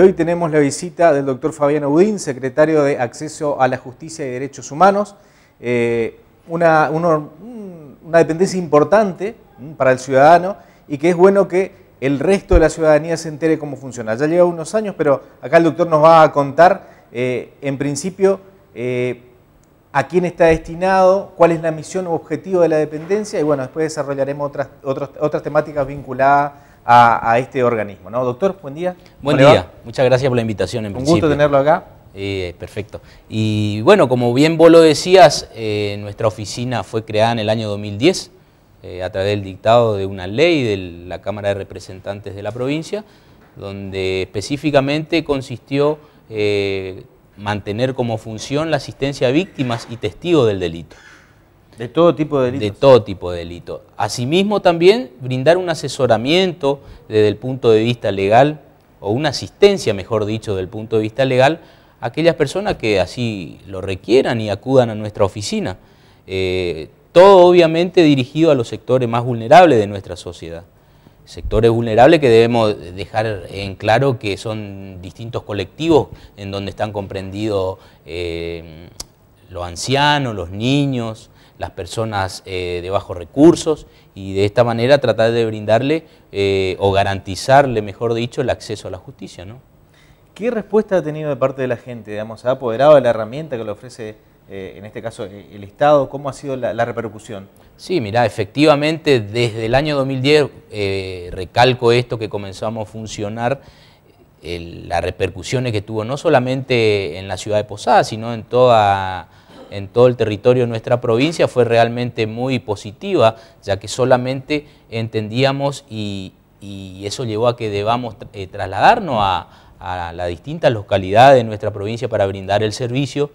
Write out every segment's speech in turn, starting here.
Hoy tenemos la visita del doctor Fabián Audín, secretario de Acceso a la Justicia y Derechos Humanos, eh, mm, una, dependencia importante mm, para el ciudadano y que es bueno que el resto de la ciudadanía se entere cómo funciona. Ya lleva unos años, pero acá el doctor nos va a contar, eh, en principio, eh, a quién está destinado, cuál es la misión o objetivo de la dependencia y bueno, después desarrollaremos otras, otras temáticas vinculadas a, este organismo. ¿no? Doctor, buen día. Buen día, muchas gracias por la invitación. Un gusto tenerlo acá. Eh, perfecto. Y bueno, como bien vos lo decías, eh, nuestra oficina fue creada en el año 2010 eh, a través del dictado de una ley de la Cámara de Representantes de la provincia, donde específicamente consistió mantener como función la asistencia a víctimas y testigos del delito. De todo tipo de delitos. De todo tipo de delitos. Asimismo también brindar un asesoramiento desde el punto de vista legal o una asistencia, mejor dicho, desde el punto de vista legal a aquellas personas que así lo requieran y acudan a nuestra oficina. Eh, todo obviamente dirigido a los sectores más vulnerables de nuestra sociedad. Sectores vulnerables que debemos dejar en claro que son distintos colectivos en donde están comprendidos eh, los ancianos, los niños, las personas eh, de bajos recursos y de esta manera tratar de brindarle eh, o garantizarle, mejor dicho, el acceso a la justicia. ¿no? ¿Qué respuesta ha tenido de parte de la gente? Digamos, ¿Se ha apoderado de la herramienta que le ofrece, eh, en este caso, el Estado? ¿Cómo ha sido la, repercusión? Sí, mira, efectivamente, desde el año 2010, recalco esto, que comenzamos a funcionar, las repercusiones que tuvo no solamente en la ciudad de Posada, sino en toda en todo el territorio de nuestra provincia fue realmente muy positiva, ya que solamente entendíamos y, eso llevó a que debamos eh, trasladarnos a, las distintas localidades de nuestra provincia para brindar el servicio.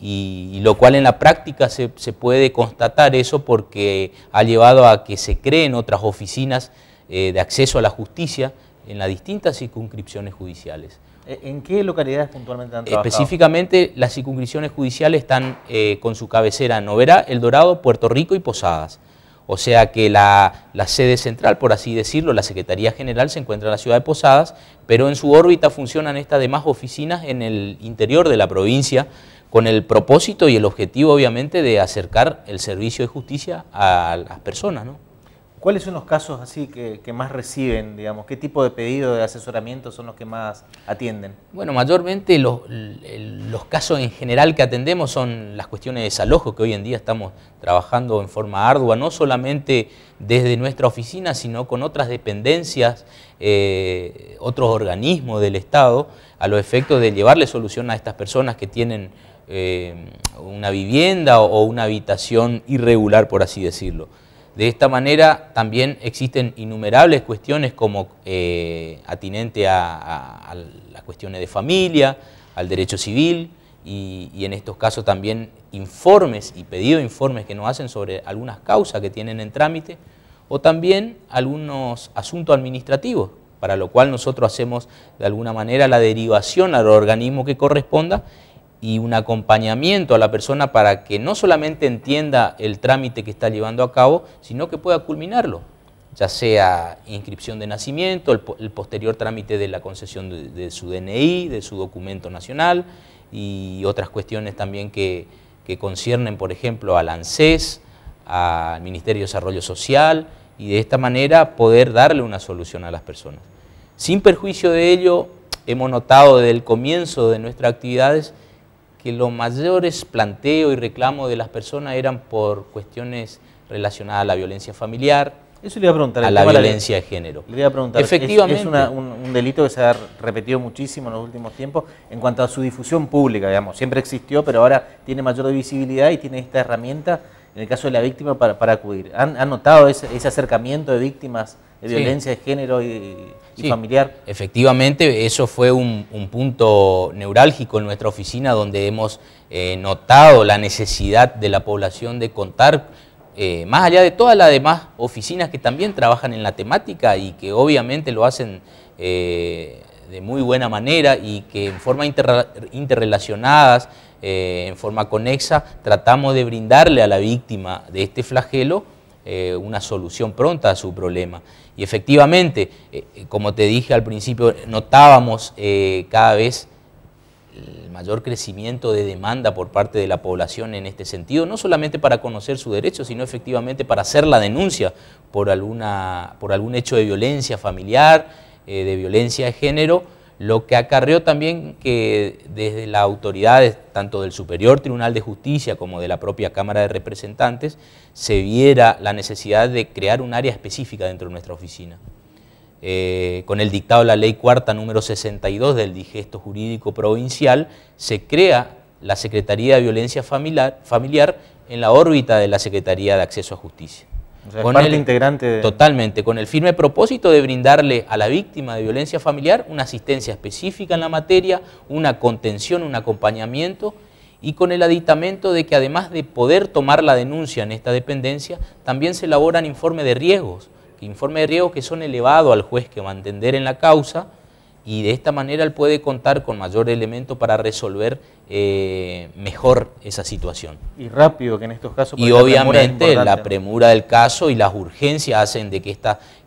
Y, lo cual en la práctica se, puede constatar eso porque ha llevado a que se creen otras oficinas eh, de acceso a la justicia en las distintas circunscripciones judiciales. Eh, ¿En qué localidades puntualmente han trabajado? Específicamente, las circunscripciones judiciales están eh, con su cabecera en Novera, El Dorado, Puerto Rico y Posadas. O sea que la, la, sede central, por así decirlo, la Secretaría General se encuentra en la ciudad de Posadas, pero en su órbita funcionan estas demás oficinas en el interior de la provincia, con el propósito y el objetivo, obviamente, de acercar el servicio de justicia a las personas, ¿no? ¿Cuáles son los casos así que, más reciben, digamos? ¿Qué tipo de pedido de asesoramiento son los que más atienden? Bueno, mayormente los, casos en general que atendemos son las cuestiones de desalojo, que hoy en día estamos trabajando en forma ardua, no solamente desde nuestra oficina, sino con otras dependencias, eh, otros organismos del Estado, a los efectos de llevarle solución a estas personas que tienen eh, una vivienda o una habitación irregular, por así decirlo. De esta manera también existen innumerables cuestiones como eh, atinente a, las cuestiones de familia, al derecho civil y, en estos casos también informes y pedido informes que nos hacen sobre algunas causas que tienen en trámite o también algunos asuntos administrativos para lo cual nosotros hacemos de alguna manera la derivación al organismo que corresponda y un acompañamiento a la persona para que no solamente entienda el trámite que está llevando a cabo, sino que pueda culminarlo, ya sea inscripción de nacimiento, el, posterior trámite de la concesión de, su DNI, de su documento nacional y otras cuestiones también que, que conciernen, por ejemplo, al ANSES, al Ministerio de Desarrollo Social y de esta manera poder darle una solución a las personas. Sin perjuicio de ello, hemos notado desde el comienzo de nuestras actividades los mayores planteos y reclamos de las personas eran por cuestiones relacionadas a la violencia familiar, Eso le a, preguntar, a la violencia de género. Le voy a preguntar, Efectivamente, es, un, un, delito que se ha repetido muchísimo en los últimos tiempos en cuanto a su difusión pública, digamos, siempre existió, pero ahora tiene mayor visibilidad y tiene esta herramienta en el caso de la víctima, para, acudir. ¿Han, notado ese, acercamiento de víctimas de violencia de género y, familiar? Efectivamente, eso fue un, punto neurálgico en nuestra oficina donde hemos eh, notado la necesidad de la población de contar, eh, más allá de todas las demás oficinas que también trabajan en la temática y que obviamente lo hacen... Eh, de muy buena manera y que en forma interrelacionadas eh, en forma conexa, tratamos de brindarle a la víctima de este flagelo eh, una solución pronta a su problema. Y efectivamente, eh, como te dije al principio, notábamos cada vez el mayor crecimiento de demanda por parte de la población en este sentido, no solamente para conocer su derecho, sino efectivamente para hacer la denuncia por algún hecho de violencia familiar, de violencia de género, lo que acarreó también que desde las autoridades, tanto del Superior Tribunal de Justicia como de la propia Cámara de Representantes, se viera la necesidad de crear un área específica dentro de nuestra oficina. Eh, con el dictado de la Ley Cuarta número 62 del Digesto Jurídico Provincial, se crea la Secretaría de Violencia Familiar, familiar en la órbita de la Secretaría de Acceso a Justicia el, integrante. Totalmente, con el firme propósito de brindarle a la víctima de violencia familiar una asistencia específica en la materia, una contención, un acompañamiento y con el aditamento de que además de poder tomar la denuncia en esta dependencia, también se elaboran informes de riesgos, informes de riesgos que son elevados al juez que va a entender en la causa y de esta manera él puede contar con mayor elemento para resolver eh, mejor esa situación. Y rápido, que en estos casos... Y obviamente la premura, del caso y las urgencias hacen de que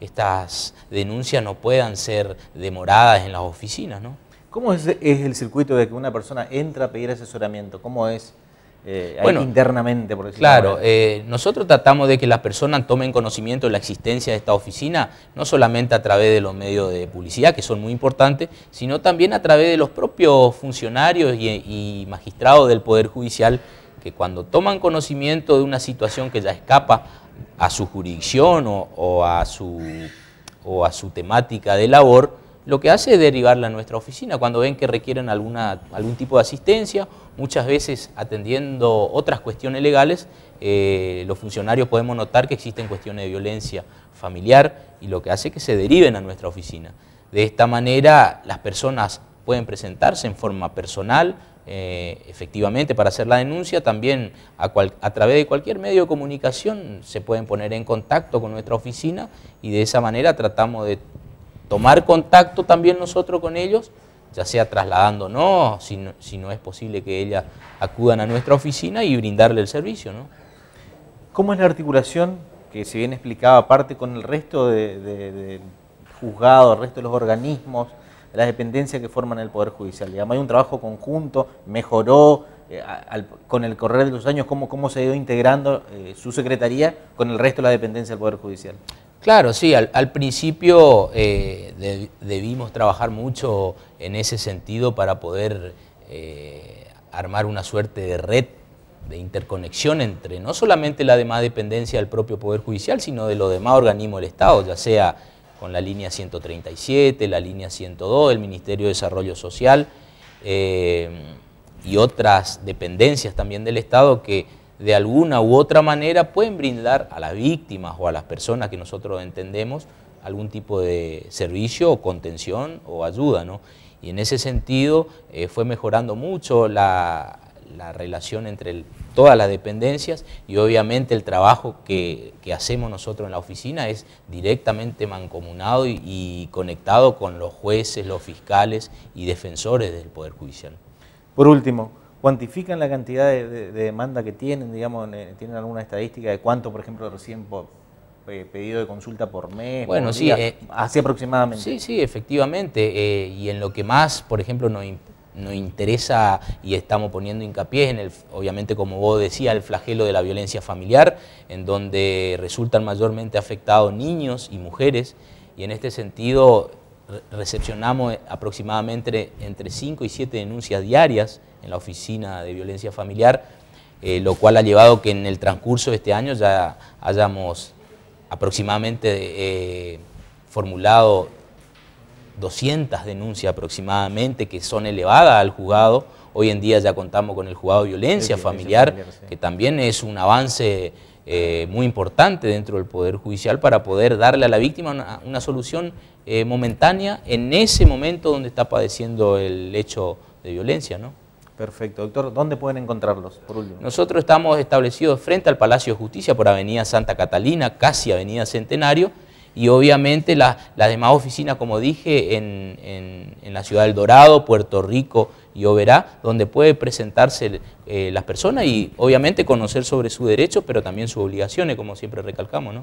estas denuncias no puedan ser demoradas en las oficinas. ¿no? ¿Cómo es, es el circuito de que una persona entra a pedir asesoramiento? ¿Cómo es? Eh, bueno, internamente, por decirlo Claro, eh, nosotros tratamos de que las personas tomen conocimiento de la existencia de esta oficina, no solamente a través de los medios de publicidad, que son muy importantes, sino también a través de los propios funcionarios y, magistrados del Poder Judicial, que cuando toman conocimiento de una situación que ya escapa a su jurisdicción o o a su temática de labor, lo que hace es derivarla a nuestra oficina cuando ven que requieren alguna, algún tipo de asistencia. Muchas veces atendiendo otras cuestiones legales, eh, los funcionarios podemos notar que existen cuestiones de violencia familiar y lo que hace es que se deriven a nuestra oficina. De esta manera las personas pueden presentarse en forma personal, eh, efectivamente, para hacer la denuncia, también a través de cualquier medio de comunicación se pueden poner en contacto con nuestra oficina y de esa manera tratamos de tomar contacto también nosotros con ellos, ya sea trasladándonos, si no, si no es posible que ellas acudan a nuestra oficina y brindarle el servicio. ¿Cómo es la articulación, que se viene explicaba aparte, con el resto de, del juzgado, el resto de los organismos, las dependencias que forman el Poder Judicial? Digamos, hay un trabajo conjunto, mejoró, eh, con el correr de los años, cómo, cómo se ha ido integrando eh, su secretaría con el resto de la dependencia del Poder Judicial. Claro, sí, al, principio eh, debimos trabajar mucho en ese sentido para poder eh, armar una suerte de red de interconexión entre no solamente la demás dependencia del propio Poder Judicial, sino de los demás organismos del Estado, ya sea con la línea 137, la línea 102, el Ministerio de Desarrollo Social eh, y otras dependencias también del Estado que de alguna u otra manera pueden brindar a las víctimas o a las personas que nosotros entendemos algún tipo de servicio o contención o ayuda. ¿no? Y en ese sentido eh, fue mejorando mucho la, relación entre todas las dependencias y obviamente el trabajo que, hacemos nosotros en la oficina es directamente mancomunado y, y conectado con los jueces, los fiscales y defensores del Poder Judicial. Por último, ¿Cuantifican la cantidad de, demanda que tienen? Digamos, eh, ¿Tienen alguna estadística de cuánto, por ejemplo, recién pedido de consulta por mes? Bueno, sí. Eh, así aproximadamente. Sí, sí, efectivamente. Eh, y en lo que más, por ejemplo, nos, nos interesa y estamos poniendo hincapié en el, obviamente como vos decías, el flagelo de la violencia familiar, en donde resultan mayormente afectados niños y mujeres. Y en este sentido, recepcionamos eh, aproximadamente entre 5 y 7 denuncias diarias en la oficina de violencia familiar, eh, lo cual ha llevado que en el transcurso de este año ya hayamos aproximadamente eh, formulado 200 denuncias aproximadamente que son elevadas al juzgado. Hoy en día ya contamos con el juzgado de violencia familiar, que también es un avance muy importante dentro del Poder Judicial para poder darle a la víctima una solución eh, momentánea en ese momento donde está padeciendo el hecho de violencia. ¿no? Perfecto. Doctor, ¿dónde pueden encontrarlos, Nosotros estamos establecidos frente al Palacio de Justicia por Avenida Santa Catalina, casi Avenida Centenario, y obviamente las la demás oficinas, como dije, en, la ciudad del Dorado, Puerto Rico y Oberá, donde puede presentarse eh, las personas y obviamente conocer sobre su derecho, pero también sus obligaciones, como siempre recalcamos. ¿no?